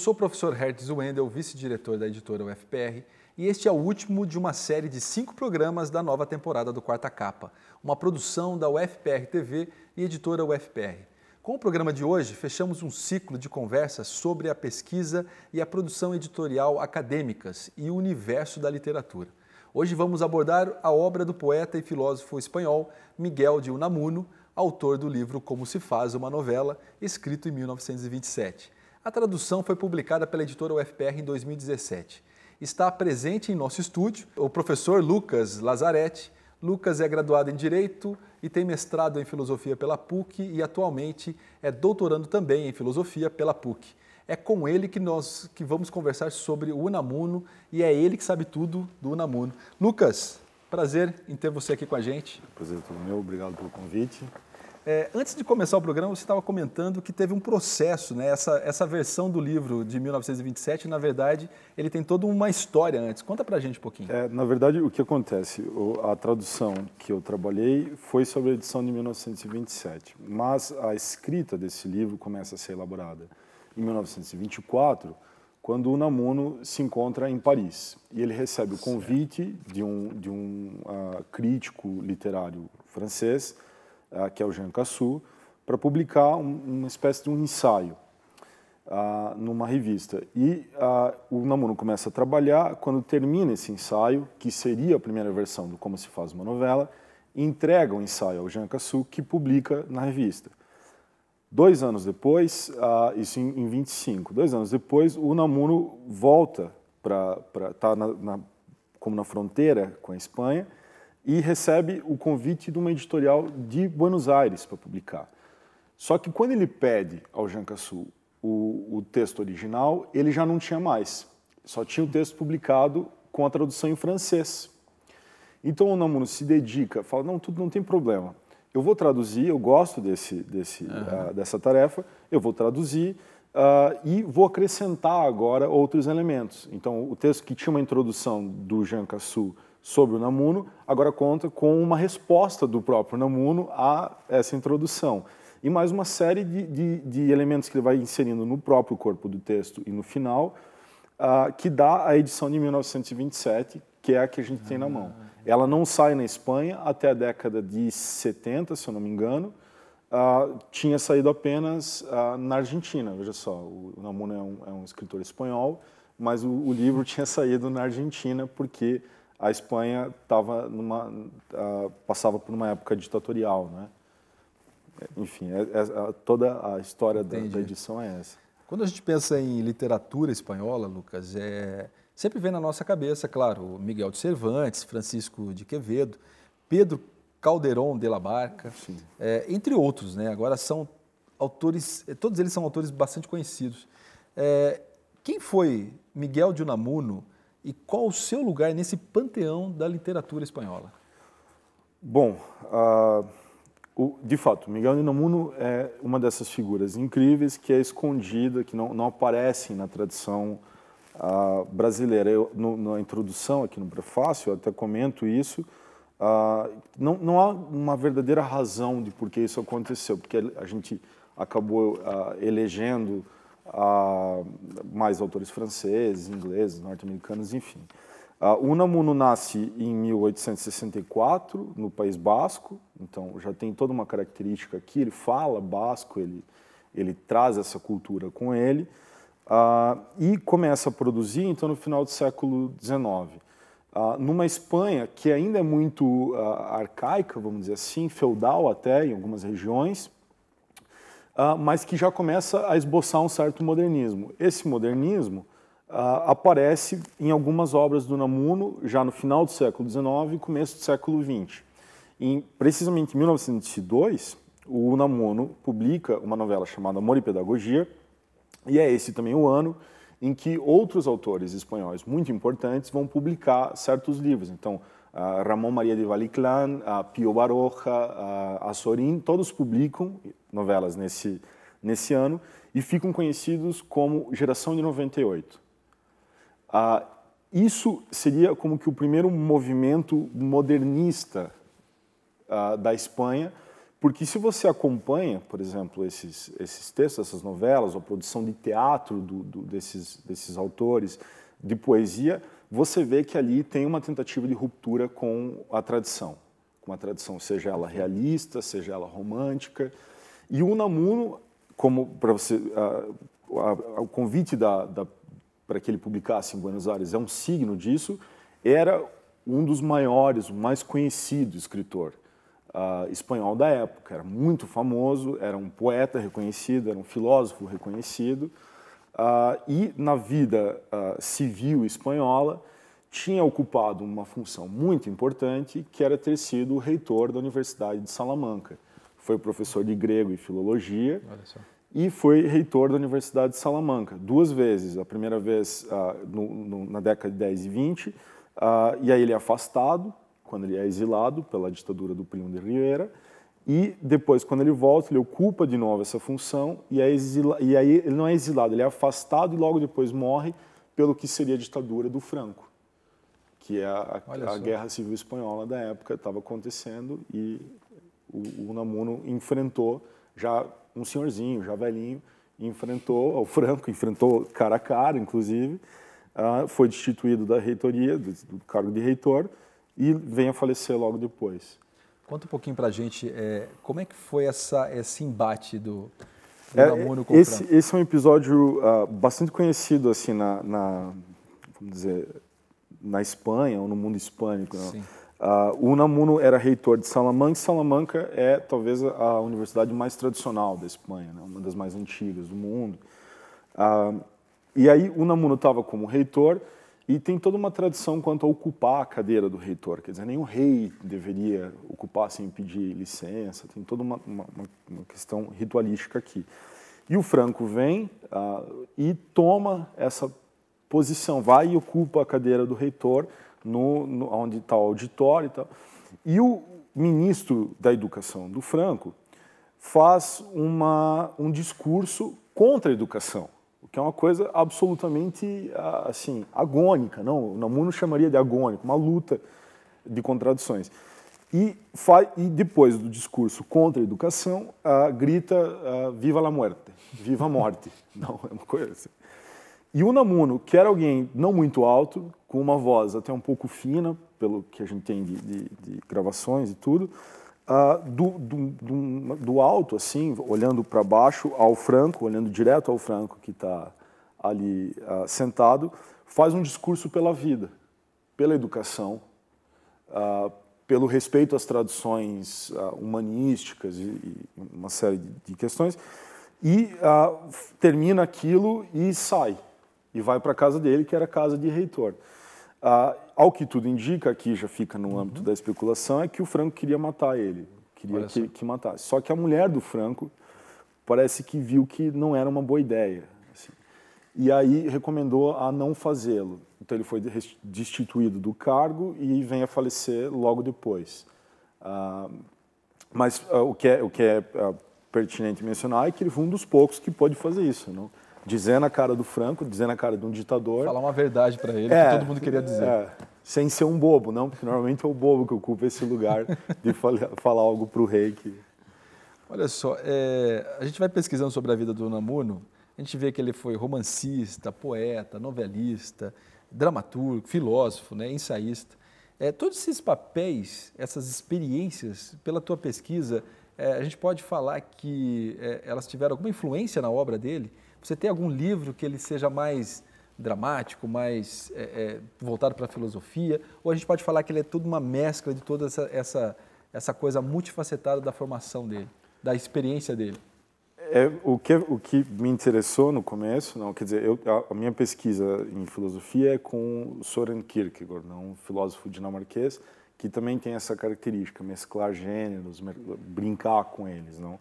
sou o professor Hertz Wendel, vice-diretor da editora UFPR, e este é o último de uma série de cinco programas da nova temporada do Quarta Capa, uma produção da UFPR TV e editora UFPR. Com o programa de hoje, fechamos um ciclo de conversas sobre a pesquisa e a produção editorial acadêmicas e o universo da literatura. Hoje vamos abordar a obra do poeta e filósofo espanhol Miguel de Unamuno, autor do livro Como se faz uma novela, escrito em 1927. A tradução foi publicada pela editora UFPR em 2017. Está presente em nosso estúdio o professor Lucas Lazarete. Lucas é graduado em Direito e tem mestrado em Filosofia pela PUC e atualmente é doutorando também em Filosofia pela PUC. É com ele que nós que vamos conversar sobre o Unamuno e é ele que sabe tudo do Unamuno. Lucas, prazer em ter você aqui com a gente. Prazer todo meu, obrigado pelo convite. É, antes de começar o programa, você estava comentando que teve um processo, né? Essa, essa versão do livro de 1927, na verdade, ele tem toda uma história antes. Conta para a gente um pouquinho. É, na verdade, o que acontece? O, a tradução que eu trabalhei foi sobre a edição de 1927, mas a escrita desse livro começa a ser elaborada em 1924, quando o Namuno se encontra em Paris. E ele recebe o convite de um, de um uh, crítico literário francês, eh, que é o Jean Cassu, para publicar um, uma espécie de um ensaio uh, numa revista. E uh, o Namuno começa a trabalhar, quando termina esse ensaio, que seria a primeira versão do Como se faz uma novela, entrega o um ensaio ao Jean Cassu, que publica na revista. Dois anos depois, uh, isso em, em 25, dois anos depois, o Namuno volta para estar tá na, na, como na fronteira com a Espanha, e recebe o convite de uma editorial de Buenos Aires para publicar. Só que quando ele pede ao Jancaçu o, o texto original, ele já não tinha mais. Só tinha o texto publicado com a tradução em francês. Então o Namuno se dedica, fala, não, tudo não tem problema. Eu vou traduzir, eu gosto desse, desse, uhum. uh, dessa tarefa, eu vou traduzir uh, e vou acrescentar agora outros elementos. Então o texto que tinha uma introdução do Jancaçu, Casu sobre o Namuno, agora conta com uma resposta do próprio Namuno a essa introdução. E mais uma série de, de, de elementos que ele vai inserindo no próprio corpo do texto e no final, uh, que dá a edição de 1927, que é a que a gente ah. tem na mão. Ah. Ela não sai na Espanha até a década de 70, se eu não me engano. Uh, tinha saído apenas uh, na Argentina, veja só, o, Namuno é um, é um escritor espanhol, mas o, o livro tinha saído na Argentina porque a Espanha tava numa, uh, passava por uma época ditatorial, né? Enfim, é, é, toda a história da, da, edição é essa. Quando a gente pensa em literatura espanhola, Lucas, é, sempre vem na nossa cabeça, claro, Miguel de Cervantes, Francisco de Quevedo, Pedro Calderón de la Barca, é, entre outros, né? Agora são autores, é, todos eles são autores bastante conhecidos. É, quem foi Miguel de Unamuno? e qual o seu lugar nesse panteão da literatura espanhola? Bom, uh, o, de fato, Miguel de Unamuno é uma dessas figuras incríveis que é escondida, que não, não aparecem na tradição uh, brasileira. Eu, no, na introdução, aqui no prefácio, eu até comento isso, uh, não, não há uma verdadeira razão de por que isso aconteceu, porque a gente acabou elegendo a mais autores franceses, ingleses, norte-americanos, enfim. Uh, Unamuno nasce em 1864 no País Basco, então já tem toda uma característica aqui. Ele fala basco, ele, ele traz essa cultura com ele uh, e começa a produzir então no final do século XIX. Uh, numa Espanha que ainda é muito uh, arcaica, vamos dizer assim, feudal até em algumas regiões, ah, mas que já começa a esboçar um certo modernismo. Esse modernismo uh, aparece em algumas obras do Namuno já no final do século XIX e começo do século XX. Em, precisamente em 1902, o Namuno publica uma novela chamada Amor e Pedagogia, e é esse também o ano em que outros autores espanhóis muito importantes vão publicar certos livros. Então, Ramon Maria de Valiclán, Pio Baroja, Azorín, todos publicam novelas nesse, nesse ano e ficam conhecidos como Geração de 98. Ah, isso seria como que o primeiro movimento modernista ah, da Espanha, porque se você acompanha, por exemplo, esses, esses textos, essas novelas, a produção de teatro do, do, desses, desses autores, de poesia, você vê que ali tem uma tentativa de ruptura com a tradição. Com a tradição, seja ela realista, seja ela romântica, e o Unamuno, como para você, a, a, o convite da, da para que ele publicasse em Buenos Aires é um signo disso, era um dos maiores, o mais conhecido escritor uh, espanhol da época. Era muito famoso, era um poeta reconhecido, era um filósofo reconhecido. Uh, e na vida uh, civil espanhola, tinha ocupado uma função muito importante, que era ter sido o reitor da Universidade de Salamanca foi professor de grego e filologia e foi reitor da Universidade de Salamanca, duas vezes. A primeira vez ah, no, no, na década de 10 e 20, ah, e aí ele é afastado, quando ele é exilado pela ditadura do Primo de Rivera, e depois, quando ele volta, ele ocupa de novo essa função, e, é exila... e aí ele não é exilado, ele é afastado e logo depois morre pelo que seria a ditadura do Franco, que é a, a, a guerra civil espanhola da época estava acontecendo e o, o Namuno enfrentou, já um senhorzinho, já velhinho, enfrentou, o Franco enfrentou cara a cara, inclusive, uh, foi destituído da reitoria, do, do, cargo de reitor, e vem a falecer logo depois. Conta um pouquinho para a gente é, como é que foi essa, esse embate do, do é, Namuno com esse, Franco. Esse é um episódio uh, bastante conhecido assim na, na, vamos dizer, na Espanha ou no mundo hispânico. Né? Sim. Não? Uh, Unamuno era reitor de Salamanca, e Salamanca é talvez a universidade mais tradicional da Espanha, né? uma das mais antigas do mundo. Uh, e aí Unamuno estava como reitor e tem toda uma tradição quanto a ocupar a cadeira do reitor, quer dizer, nenhum rei deveria ocupar sem pedir licença, tem toda uma, uma, uma questão ritualística aqui. E o Franco vem uh, e toma essa posição, vai e ocupa a cadeira do reitor, no, no onde está o auditório e tal. E o ministro da Educação do Franco faz uma, um discurso contra a educação, o que é uma coisa absolutamente ah, assim agônica, não, Namu não chamaria de agônico, uma luta de contradições. E, faz, e depois do discurso contra a educação, uh, grita uh, Viva la muerte, viva a morte. Não, é uma coisa assim. E Unamuno, que era alguém não muito alto, com uma voz até um pouco fina, pelo que a gente tem de, de, de gravações e tudo, uh, do, do, do, alto, assim, olhando para baixo ao Franco, olhando direto ao Franco que está ali uh, sentado, faz um discurso pela vida, pela educação, uh, pelo respeito às tradições humanísticas e, e, uma série de, de questões, e termina aquilo e sai e vai para a casa dele, que era a casa de Reitor. Ah, ao que tudo indica, aqui já fica no âmbito uhum. da especulação, é que o Franco queria matar ele, queria que, que matasse. Só que a mulher do Franco parece que viu que não era uma boa ideia. Assim. E aí recomendou a não fazê-lo. Então ele foi destituído do cargo e vem a falecer logo depois. Ah, mas ah, o que é, o que é ah, pertinente mencionar é que ele foi um dos poucos que pôde fazer isso. Não? dizendo a cara do Franco, dizendo a cara de um ditador. Falar uma verdade para ele é, que todo mundo queria dizer. É, sem ser um bobo, não, porque normalmente é o bobo que ocupa esse lugar de falar, algo para o rei. Que... Olha só, é, a gente vai pesquisando sobre a vida do Namuno, a gente vê que ele foi romancista, poeta, novelista, dramaturgo, filósofo, né, ensaísta. É, todos esses papéis, essas experiências, pela tua pesquisa, é, a gente pode falar que é, elas tiveram alguma influência na obra dele? Você tem algum livro que ele seja mais dramático, mais é, é, voltado para a filosofia? Ou a gente pode falar que ele é tudo uma mescla de toda essa, essa, essa coisa multifacetada da formação dele, da experiência dele? É, o, que, o que me interessou no começo, não, quer dizer, eu, a, a, minha pesquisa em filosofia é com Soren Kierkegaard, não, um filósofo dinamarquês, que também tem essa característica, mesclar gêneros, brincar com eles, não?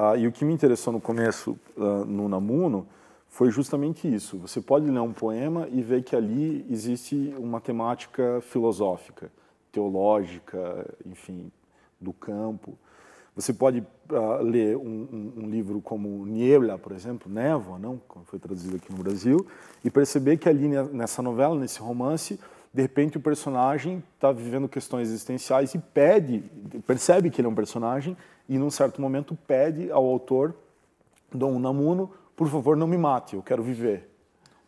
Ah, e o que me interessou no começo, ah, no Namuno, foi justamente isso. Você pode ler um poema e ver que ali existe uma temática filosófica, teológica, enfim, do campo. Você pode ah, ler um, um, um, livro como Niebla, por exemplo, Névoa, não, como foi traduzido aqui no Brasil, e perceber que ali nessa novela, nesse romance, de repente o personagem está vivendo questões existenciais e pede, percebe que ele é um personagem e num certo momento pede ao autor, Dom Namuno, por favor não me mate, eu quero viver.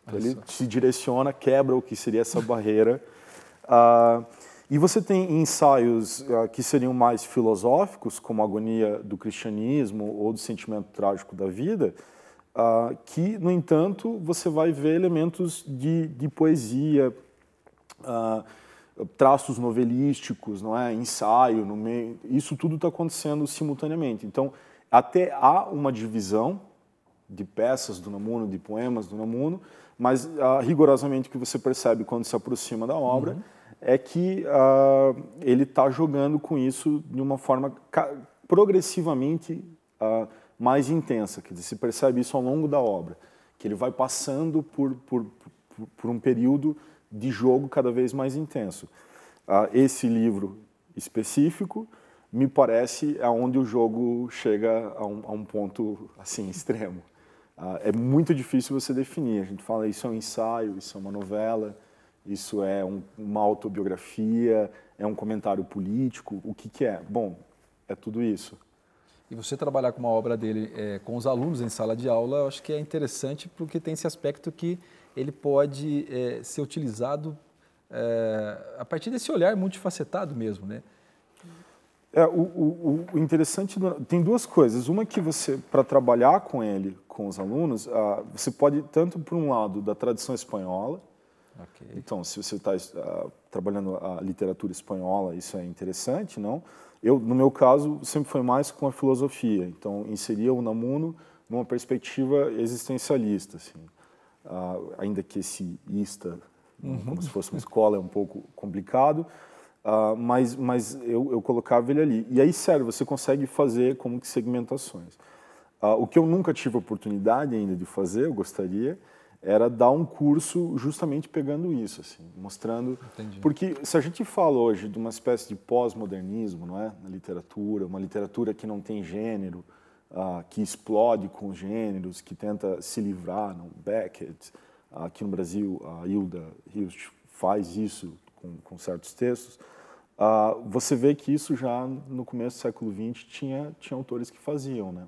Então, ele se direciona, quebra o que seria essa barreira. Uh, e você tem ensaios uh, que seriam mais filosóficos, como a agonia do cristianismo ou do sentimento trágico da vida, uh, que, no entanto, você vai ver elementos de, de poesia, uh, traços novelísticos, não é, ensaio, no meio, isso tudo está acontecendo simultaneamente. Então, até há uma divisão de peças do Namuno, de poemas do Namuno, mas uh, rigorosamente o que você percebe quando se aproxima da obra uhum. é que uh, ele está jogando com isso de uma forma progressivamente uh, mais intensa, quer dizer, se percebe isso ao longo da obra, que ele vai passando por, por, por, por um período de jogo cada vez mais intenso. Ah, esse livro específico me parece aonde o jogo chega a um, a um ponto assim extremo. Ah, é muito difícil você definir. A gente fala isso é um ensaio, isso é uma novela, isso é um, uma autobiografia, é um comentário político, o que, que é? Bom, é tudo isso. E você trabalhar com uma obra dele é, com os alunos em sala de aula, eu acho que é interessante porque tem esse aspecto que ele pode é, ser utilizado é, a partir desse olhar multifacetado mesmo, né? É, o, o, o interessante tem duas coisas. Uma que você, para trabalhar com ele, com os alunos, ah, você pode tanto por um lado da tradição espanhola. Okay. Então, se você está ah, trabalhando a literatura espanhola, isso é interessante, não? Eu, no meu caso, sempre foi mais com a filosofia. Então, inseria o Namuno numa perspectiva existencialista, assim uh, ainda que esse ista, uhum. como se fosse uma escola, é um pouco complicado, uh, mas, mas eu, eu colocava ele ali. E aí, sério, você consegue fazer como que segmentações. Uh, o que eu nunca tive oportunidade ainda de fazer, eu gostaria, era dar um curso justamente pegando isso, assim, mostrando. Entendi. Porque se a gente fala hoje de uma espécie de pós-modernismo, não é? Na literatura, uma literatura que não tem gênero, uh, que explode com gêneros, que tenta se livrar, não? Beckett, uh, aqui no Brasil a Hilda Rios faz isso com, com certos textos, uh, você vê que isso já no começo do século XX tinha, tinha autores que faziam, né?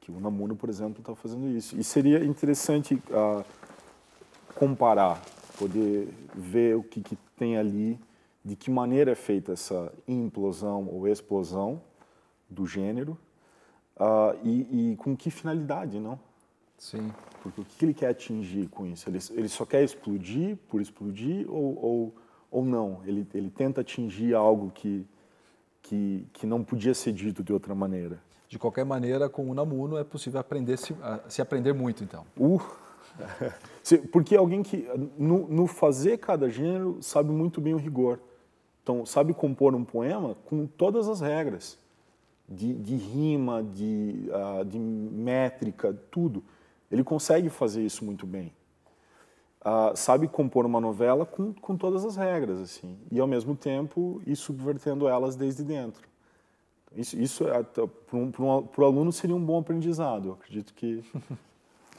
Que o Namuno, por exemplo, está fazendo isso. E seria interessante ah, comparar, poder ver o que, que tem ali de que maneira é feita essa implosão ou explosão do gênero uh, e, e, com que finalidade, não? Sim. Porque o que ele quer atingir com isso? Ele, ele só quer explodir por explodir ou, ou, ou não? Ele, ele tenta atingir algo que, que, que não podia ser dito de outra maneira. De qualquer maneira, com o Namuno é possível aprender se, se aprender muito, então. Uh, porque alguém que, no, no, fazer cada gênero, sabe muito bem o rigor. Então, sabe compor um poema com todas as regras de, de rima, de, uh, de métrica, tudo. Ele consegue fazer isso muito bem. Uh, sabe compor uma novela com, com todas as regras, assim, e ao mesmo tempo ir subvertendo elas desde dentro. Isso, isso é, para um, um, o aluno seria um bom aprendizado, eu acredito que.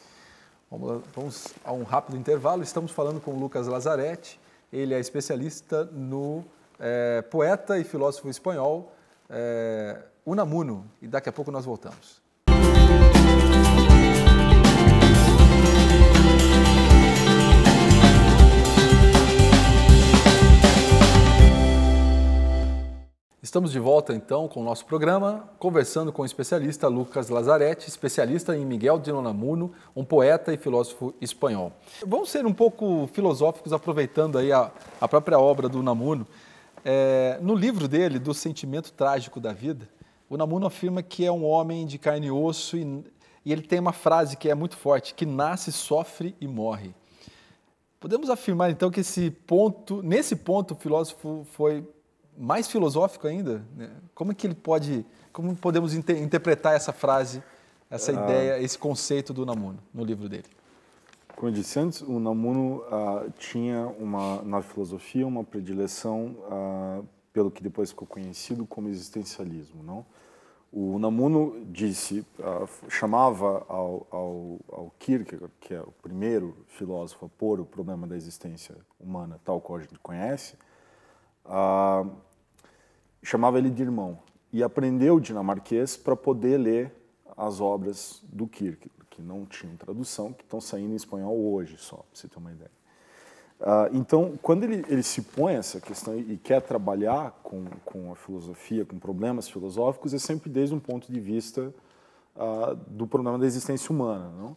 vamos, a um rápido intervalo. Estamos falando com o Lucas Lazarete, ele é especialista no é, poeta e filósofo espanhol. É, Unamuno e daqui a pouco nós voltamos. Estamos de volta então com o nosso programa, conversando com o especialista Lucas Lazarete, especialista em Miguel de Unamuno, um poeta e filósofo espanhol. Vamos ser um pouco filosóficos, aproveitando aí a, a própria obra do Unamuno. É, no livro dele, Do Sentimento Trágico da Vida, o Namuno afirma que é um homem de carne e osso e, e ele tem uma frase que é muito forte, que nasce, sofre e morre. Podemos afirmar então que esse ponto, nesse ponto, o filósofo foi mais filosófico ainda? Né? Como é que ele pode, como podemos inter interpretar essa frase, essa ah, ideia, esse conceito do Namuno no livro dele? Como eu disse antes, o Namuno ah, tinha uma, na filosofia uma predileção ah, pelo que depois ficou conhecido como existencialismo, não? O Namuno disse, ah, chamava ao, ao, ao, Kierkegaard, que é o primeiro filósofo a pôr o problema da existência humana tal qual a gente conhece, ah, chamava ele de irmão e aprendeu dinamarquês para poder ler as obras do Kierkegaard, que não tinham tradução, que estão saindo em espanhol hoje só, para você ter uma ideia. Uh, então, quando ele, ele se põe essa questão e quer trabalhar com, com a filosofia, com problemas filosóficos, é sempre desde um ponto de vista uh, do problema da existência humana. Não?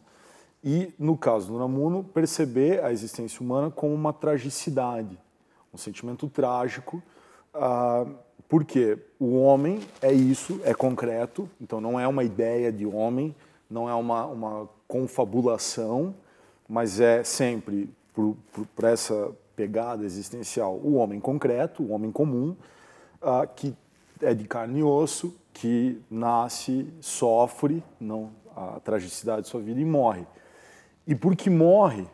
E, no caso do Namuno, perceber a existência humana como uma tragicidade, um sentimento trágico, uh, porque o homem é isso, é concreto, então não é uma ideia de homem, não é uma, uma confabulação, mas é sempre para essa pegada existencial o homem concreto, o homem comum, uh, que é de carne e osso, que nasce, sofre não a tragicidade de sua vida e morre. E porque morre,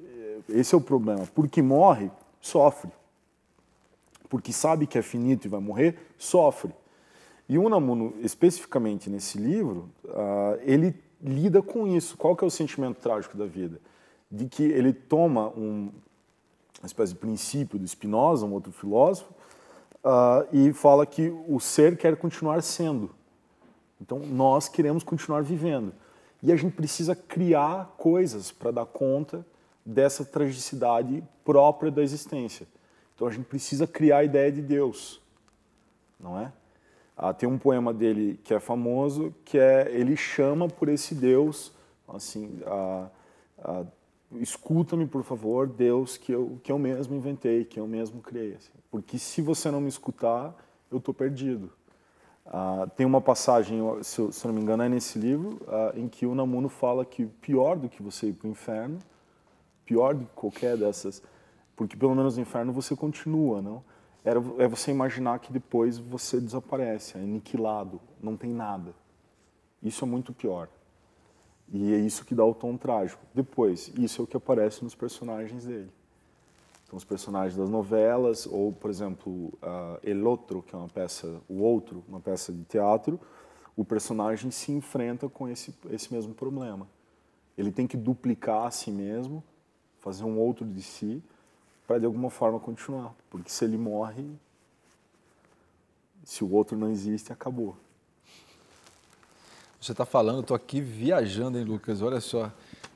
eh, esse é o problema, porque morre, sofre. Porque sabe que é finito e vai morrer, sofre. E Unamuno, especificamente nesse livro, uh, ele lida com isso. Qual que é o sentimento trágico da vida? de que ele toma um, uma espécie de princípio do Spinoza, um outro filósofo, uh, e fala que o ser quer continuar sendo. Então, nós queremos continuar vivendo. E a gente precisa criar coisas para dar conta dessa tragicidade própria da existência. Então, a gente precisa criar a ideia de Deus, não é? Ah, tem um poema dele que é famoso, que é ele chama por esse Deus, assim, ah, ah, escuta-me, por favor, Deus, que eu, que eu mesmo inventei, que eu mesmo criei. Assim. Porque se você não me escutar, eu estou perdido. Ah, tem uma passagem, se, se, não me engano, é nesse livro, ah, em que o Namuno fala que pior do que você ir para o inferno, pior do que qualquer dessas, porque pelo menos no inferno você continua, não? Era, é você imaginar que depois você desaparece, é aniquilado, não tem nada. Isso é muito pior. E é isso que dá o tom trágico. Depois, isso é o que aparece nos personagens dele. Então, os personagens das novelas, ou, por exemplo, uh, El Otro, que é uma peça, O Outro, uma peça de teatro, o personagem se enfrenta com esse, esse mesmo problema. Ele tem que duplicar a si mesmo, fazer um outro de si, para de alguma forma continuar. Porque se ele morre, se o outro não existe, acabou você está falando, estou aqui viajando, hein, Lucas? Olha só.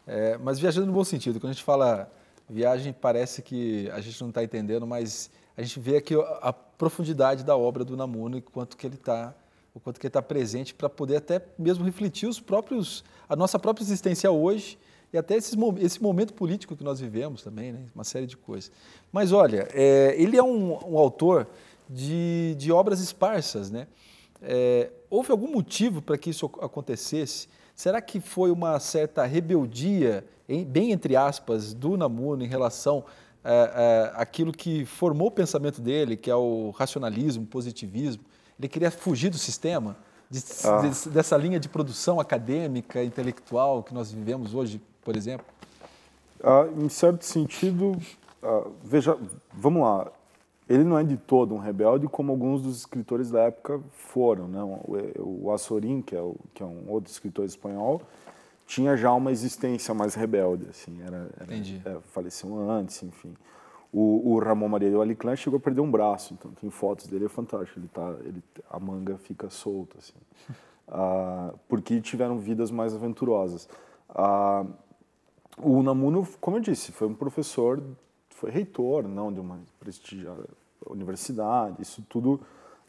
É, mas viajando no bom sentido. Quando a gente fala viagem, parece que a gente não está entendendo, mas a gente vê aqui a profundidade da obra do Namuno e quanto que ele está o quanto que ele está presente para poder até mesmo refletir os próprios a nossa própria existência hoje e até esses, esse momento político que nós vivemos também, né? uma série de coisas. Mas olha, é, ele é um, um autor de, de, obras esparsas, né? É, houve algum motivo para que isso acontecesse? Será que foi uma certa rebeldia, bem entre aspas, do Namuno em relação é, é, àquilo que formou o pensamento dele, que é o racionalismo, o positivismo? Ele queria fugir do sistema, de, ah. de, dessa linha de produção acadêmica, intelectual que nós vivemos hoje, por exemplo? Ah, em certo sentido, ah, veja, vamos lá. Ele não é de todo um rebelde, como alguns dos escritores da época foram. Né? O Assorín, que é, o, que é um outro escritor espanhol, tinha já uma existência mais rebelde. Assim, era, era Entendi. É, faleceu antes, enfim. O, o Ramon Maria de Aliclã chegou a perder um braço, então tem fotos dele, é fantástico. Ele tá, ele, a manga fica solta, assim. ah, porque tiveram vidas mais aventurosas. Ah, o Unamuno, como eu disse, foi um professor foi reitor, não de uma prestigiada universidade, isso tudo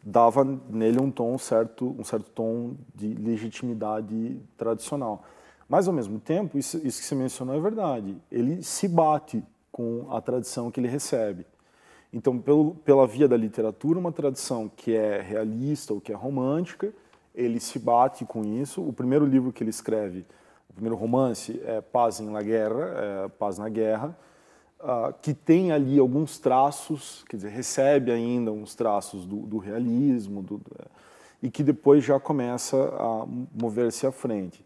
dava nele um tom certo, um certo tom de legitimidade tradicional. Mas ao mesmo tempo, isso, isso que você mencionou é verdade. Ele se bate com a tradição que ele recebe. Então, pelo, pela via da literatura, uma tradição que é realista ou que é romântica, ele se bate com isso. O primeiro livro que ele escreve, o primeiro romance é Paz em la Guerra, é Paz na Guerra, uh, que tem ali alguns traços, quer dizer, recebe ainda uns traços do, do realismo do, do, é, e que depois já começa a mover-se à frente.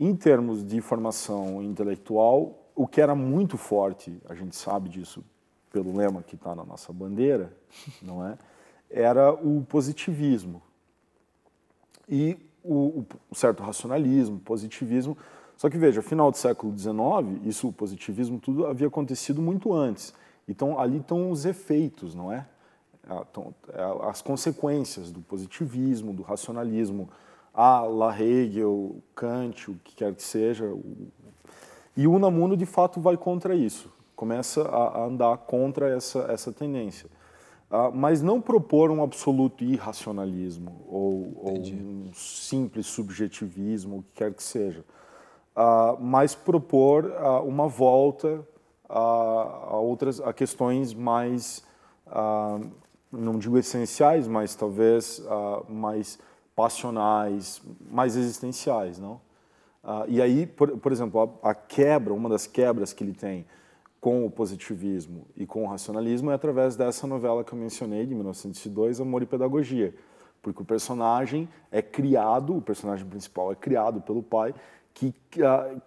Em termos de formação intelectual, o que era muito forte, a gente sabe disso pelo lema que está na nossa bandeira, não é? Era o positivismo e o, o certo racionalismo, positivismo, só que veja, final do século XIX, isso, o positivismo, tudo havia acontecido muito antes. Então ali estão os efeitos, não é? Ah, é? As consequências do positivismo, do racionalismo, a La Hegel, Kant, o que quer que seja. E o Unamuno, de fato, vai contra isso, começa a andar contra essa, essa tendência. Ah, mas não propor um absoluto irracionalismo ou, ou um simples subjetivismo, o que quer que seja uh, mas propor uh, uma volta a, a, outras a questões mais, uh, não digo essenciais, mas talvez mais passionais, mais existenciais, não? e aí, por, por exemplo, a, a quebra, uma das quebras que ele tem com o positivismo e com o racionalismo é através dessa novela que eu mencionei, de 1902, Amor e Pedagogia, porque o personagem é criado, o personagem principal é criado pelo pai que,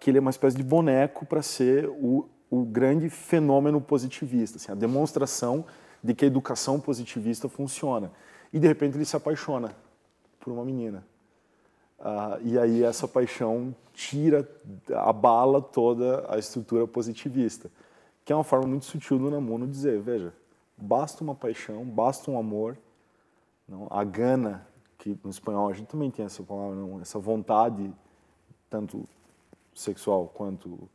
que ele é uma espécie de boneco para ser o, o grande fenômeno positivista, assim, a demonstração de que a educação positivista funciona. E de repente ele se apaixona por uma menina. Uh, e aí essa paixão tira, abala toda a estrutura positivista, que é uma forma muito sutil do Namuno dizer, veja, basta uma paixão, basta um amor, não, a gana, que no espanhol a gente também tem essa palavra, não, essa vontade tanto sexual quanto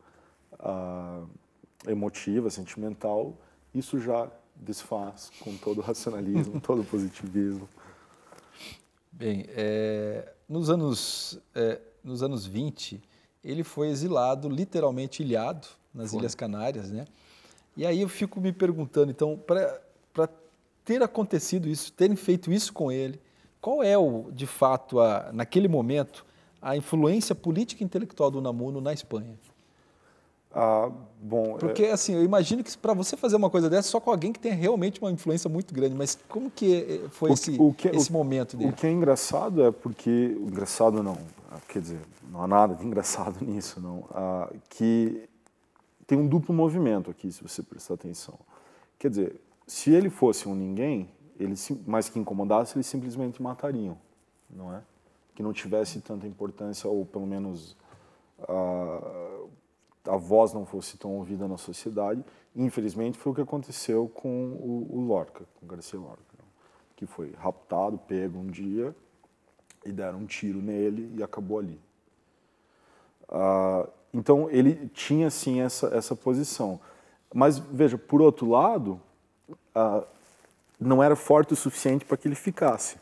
ah, emotiva, sentimental, isso já desfaz com todo o racionalismo, todo o positivismo. Bem, é, nos, anos, é, nos anos 20, ele foi exilado, literalmente ilhado, nas foi. Ilhas Canárias, né? E aí eu fico me perguntando, então, para ter acontecido isso, terem feito isso com ele, qual é o, de fato, a, naquele momento, a influência política e intelectual do Namuno na Espanha? Ah, bom. É porque é... assim, eu imagino que para você fazer uma coisa dessa só com alguém que tem realmente uma influência muito grande. Mas como que eh, eh, foi o, esse, o que, esse o, momento dele? O que é engraçado é porque engraçado não, ah, quer dizer, não há nada de engraçado nisso, não. Ah, que tem um duplo movimento aqui, se você prestar atenção. Quer dizer, se ele fosse um ninguém, ele, mais que incomodasse, eles simplesmente matariam, não é? que não tivesse tanta importância ou pelo menos a, a voz não fosse tão ouvida na sociedade. Infelizmente foi o que aconteceu com o, o Lorca, com o Garcia Lorca, né? que foi raptado, pego um dia e deram um tiro nele e acabou ali. Ah, então ele tinha sim essa, essa posição. Mas veja, por outro lado, ah, não era forte o suficiente para que ele ficasse.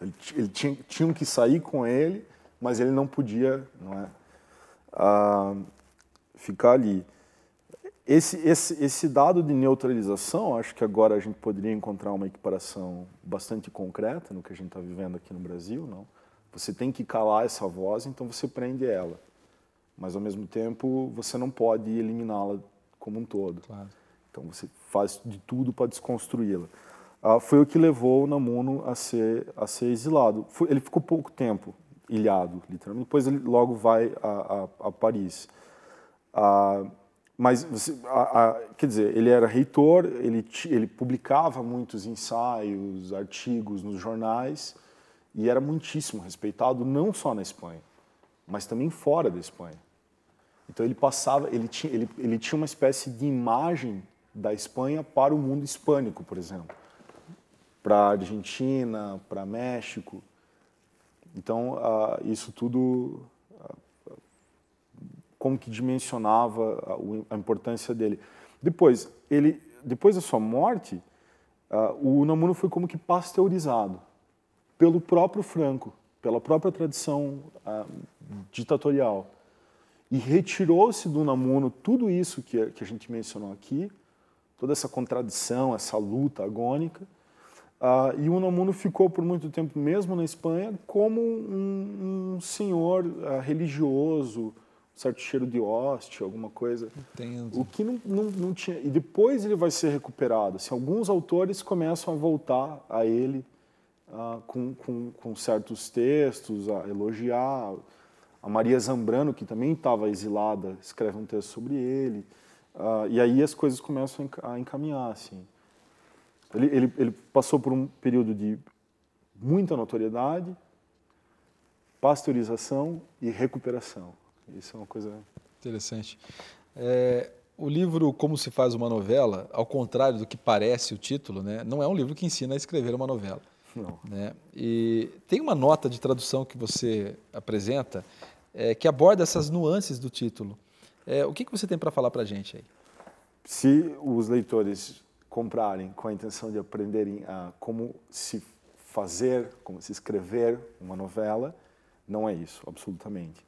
Ele, ele tinha, tinham que sair com ele, mas ele não podia não é, ah, ficar ali. Esse, esse, esse dado de neutralização, acho que agora a gente poderia encontrar uma equiparação bastante concreta no que a gente está vivendo aqui no Brasil, não? Você tem que calar essa voz, então você prende ela. Mas, ao mesmo tempo, você não pode eliminá-la como um todo. Claro. Então, você faz de tudo para desconstruí-la. Ah, foi o que levou o Namuno a ser, a ser exilado. Foi, ele ficou pouco tempo ilhado, literalmente. Depois ele logo vai a, a, a Paris. Ah, mas, a, quer dizer, ele era reitor, ele, ele publicava muitos ensaios, artigos nos jornais e era muitíssimo respeitado, não só na Espanha, mas também fora da Espanha. Então ele passava, ele tinha, ele, ele tinha uma espécie de imagem da Espanha para o mundo hispânico, por exemplo para Argentina, para México. Então, isso tudo como que dimensionava a importância dele. Depois, ele, depois da sua morte, o Unamuno foi como que pasteurizado pelo próprio Franco, pela própria tradição ditatorial. E retirou-se do Unamuno tudo isso que, que a gente mencionou aqui, toda essa contradição, essa luta agônica, Uh, e o Unamuno ficou por muito tempo, mesmo na Espanha, como um, um senhor uh, religioso, um certo cheiro de hoste, alguma coisa. Entendo. O que não, não, não tinha. E depois ele vai ser recuperado. Assim, alguns autores começam a voltar a ele uh, com, com, com, certos textos, a elogiar. A Maria Zambrano, que também estava exilada, escreve um texto sobre ele. e aí as coisas começam a encaminhar, assim. Ele, ele, ele passou por um período de muita notoriedade, pasteurização e recuperação. Isso é uma coisa interessante. É, o livro Como se faz uma novela, ao contrário do que parece o título, né, não é um livro que ensina a escrever uma novela. Não. Né? E tem uma nota de tradução que você apresenta é, que aborda essas nuances do título. É, o que, que você tem para falar para a gente aí? Se os leitores comprarem com a intenção de aprenderem a ah, como se fazer, como se escrever uma novela, não é isso, absolutamente.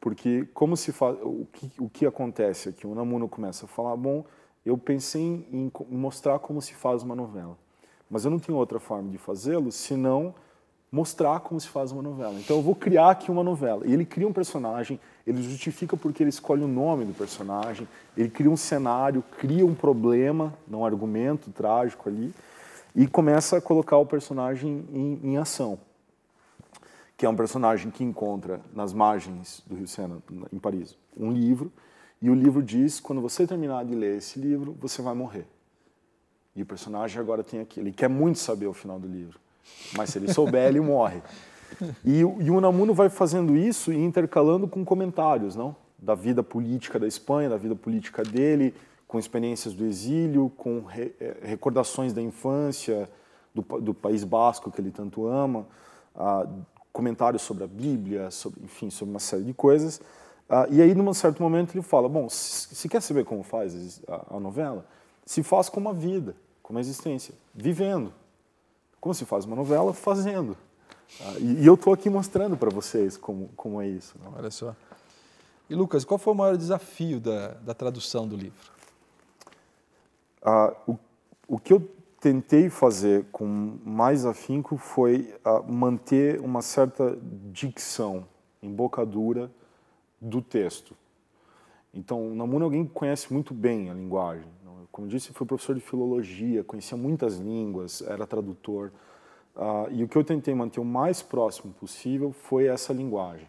Porque como se fa o que, o que acontece aqui? O Namuno começa a falar, bom, eu pensei em, em mostrar como se faz uma novela, mas eu não tinha outra forma de fazê-lo senão mostrar como se faz uma novela. Então eu vou criar aqui uma novela. E ele cria um personagem, ele justifica porque ele escolhe o nome do personagem, ele cria um cenário, cria um problema, um argumento trágico ali, e começa a colocar o personagem em, em ação. Que é um personagem que encontra nas margens do Rio Sena, em Paris, um livro, e o livro diz: quando você terminar de ler esse livro, você vai morrer. E o personagem agora tem aquilo, ele quer muito saber o final do livro. Mas se ele souber, ele morre. E, e o Unamuno vai fazendo isso e intercalando com comentários, não? Da vida política da Espanha, da vida política dele, com experiências do exílio, com re, eh, recordações da infância, do, do, país basco que ele tanto ama, ah, comentários sobre a Bíblia, sobre, enfim, sobre uma série de coisas. Ah, e aí, num certo momento, ele fala: Bom, se, se quer saber como faz a, a novela, se faz com uma vida, com uma existência, vivendo, como se faz uma novela, fazendo. Ah, e, e, eu estou aqui mostrando para vocês como, como é isso. Né? Olha só. E Lucas, qual foi o maior desafio da, da tradução do livro? Ah, o, o que eu tentei fazer com mais afinco foi ah, manter uma certa dicção, embocadura do texto. Então, Namuna é alguém que conhece muito bem a linguagem como disse, fui professor de filologia, conhecia muitas línguas, era tradutor. Uh, e o que eu tentei manter o mais próximo possível foi essa linguagem.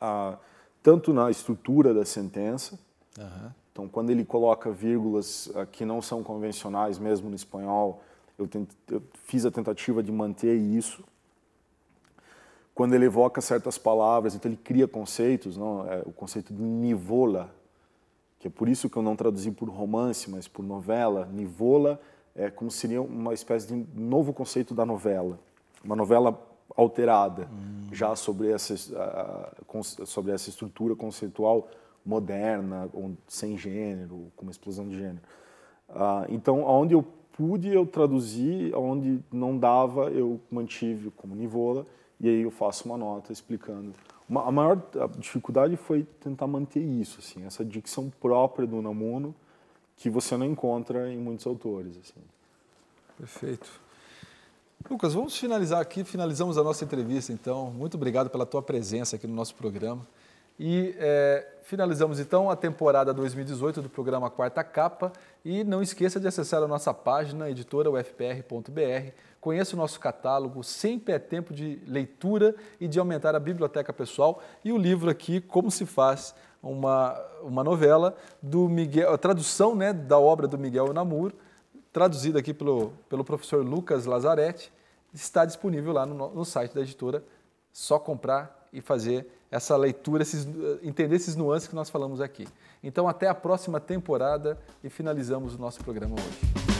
Uh, tanto na estrutura da sentença, uhum. então quando ele coloca vírgulas uh, que não são convencionais, mesmo no espanhol, eu, tente, eu fiz a tentativa de manter isso quando ele evoca certas palavras, então ele cria conceitos, não? É, o conceito de nivola, que é por isso que eu não traduzi por romance, mas por novela, nivola, é como seria uma espécie de novo conceito da novela, uma novela alterada, hum. já sobre essa, sobre essa estrutura conceitual moderna, sem gênero, com uma explosão de gênero. Ah, então, onde eu pude, eu traduzi, onde não dava, eu mantive como nivola, e aí eu faço uma nota explicando uma, a maior dificuldade foi tentar manter isso, assim, essa dicção própria do Namuno que você não encontra em muitos autores. Assim. Perfeito. Lucas, vamos finalizar aqui, finalizamos a nossa entrevista então. Muito obrigado pela tua presença aqui no nosso programa. E é, finalizamos então a temporada 2018 do programa Quarta Capa. E não esqueça de acessar a nossa página editora ufpr.br. Conheça o nosso catálogo, sempre é tempo de leitura e de aumentar a biblioteca pessoal. E o livro aqui, Como se faz uma, uma novela, do Miguel, a tradução né, da obra do Miguel Namur, traduzida aqui pelo, pelo professor Lucas Lazarete, está disponível lá no, no site da editora. Só comprar e fazer essa leitura, esses, eh, entender esses nuances que nós falamos aqui. Então, até a próxima temporada e finalizamos o nosso programa hoje.